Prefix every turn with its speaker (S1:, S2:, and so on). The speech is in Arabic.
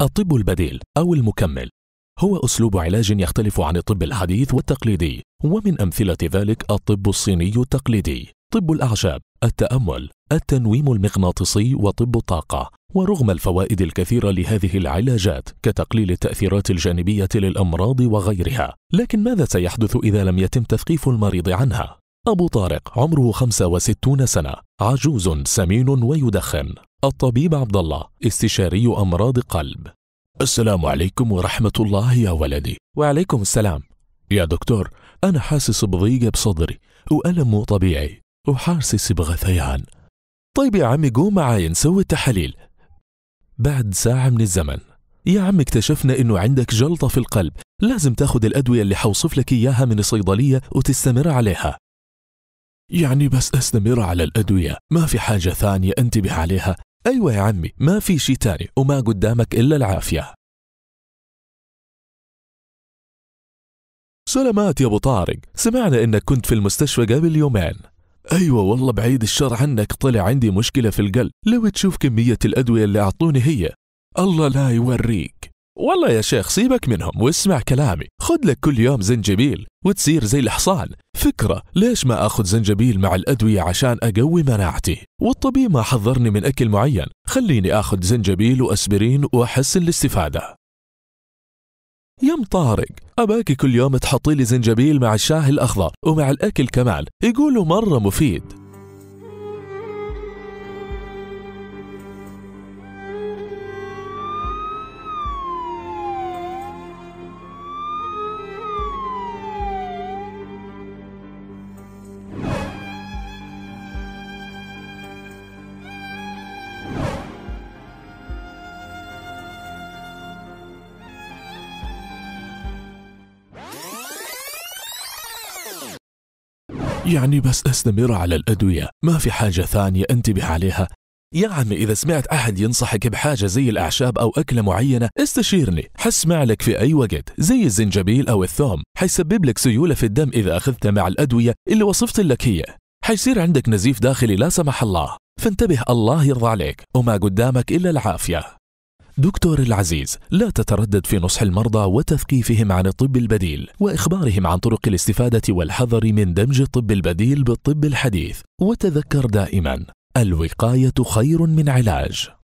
S1: الطب البديل أو المكمل هو أسلوب علاج يختلف عن الطب الحديث والتقليدي ومن أمثلة ذلك الطب الصيني التقليدي طب الأعشاب التأمل التنويم المغناطيسي وطب الطاقة ورغم الفوائد الكثيرة لهذه العلاجات كتقليل التأثيرات الجانبية للأمراض وغيرها لكن ماذا سيحدث إذا لم يتم تثقيف المريض عنها؟ أبو طارق عمره 65 سنة عجوز سمين ويدخن الطبيب عبد الله استشاري أمراض قلب السلام عليكم ورحمة الله يا ولدي وعليكم السلام يا دكتور أنا حاسس بضيقة بصدري وألم مو طبيعي وحاسس بغثيان طيب يا عمي قوم معاي نسوي التحاليل بعد ساعة من الزمن يا عم اكتشفنا انه عندك جلطة في القلب لازم تاخد الأدوية اللي حوصف لك إياها من الصيدلية وتستمر عليها يعني بس أستمر على الأدوية ما في حاجة ثانية أنتبه عليها أيوة يا عمي ما في شي تاني وما قدامك إلا العافية سلامات يا أبو طارق سمعنا إنك كنت في المستشفى قبل يومين أيوة والله بعيد الشر عنك طلع عندي مشكلة في القلب لو تشوف كمية الأدوية اللي أعطوني هي الله لا يوريك والله يا شيخ سيبك منهم واسمع كلامي خد لك كل يوم زنجبيل وتصير زي الحصان فكرة ليش ما أخذ زنجبيل مع الأدوية عشان أقوي مناعتي والطبيب ما حذرني من أكل معين خليني أخذ زنجبيل وأسبرين وأحسن الاستفادة يم طارق أباكي كل يوم تحطي لي زنجبيل مع الشاه الأخضر ومع الأكل كمان يقولوا مرة مفيد يعني بس استمر على الأدوية ما في حاجة ثانية انتبه عليها يا عمي إذا سمعت أحد ينصحك بحاجة زي الأعشاب أو أكلة معينة استشيرني حسمع لك في أي وقت زي الزنجبيل أو الثوم حيسبب لك سيولة في الدم إذا أخذته مع الأدوية اللي وصفت لك هي حيصير عندك نزيف داخلي لا سمح الله فانتبه الله يرضى عليك وما قدامك إلا العافية دكتور العزيز لا تتردد في نصح المرضى وتثقيفهم عن الطب البديل واخبارهم عن طرق الاستفاده والحذر من دمج الطب البديل بالطب الحديث وتذكر دائما الوقايه خير من علاج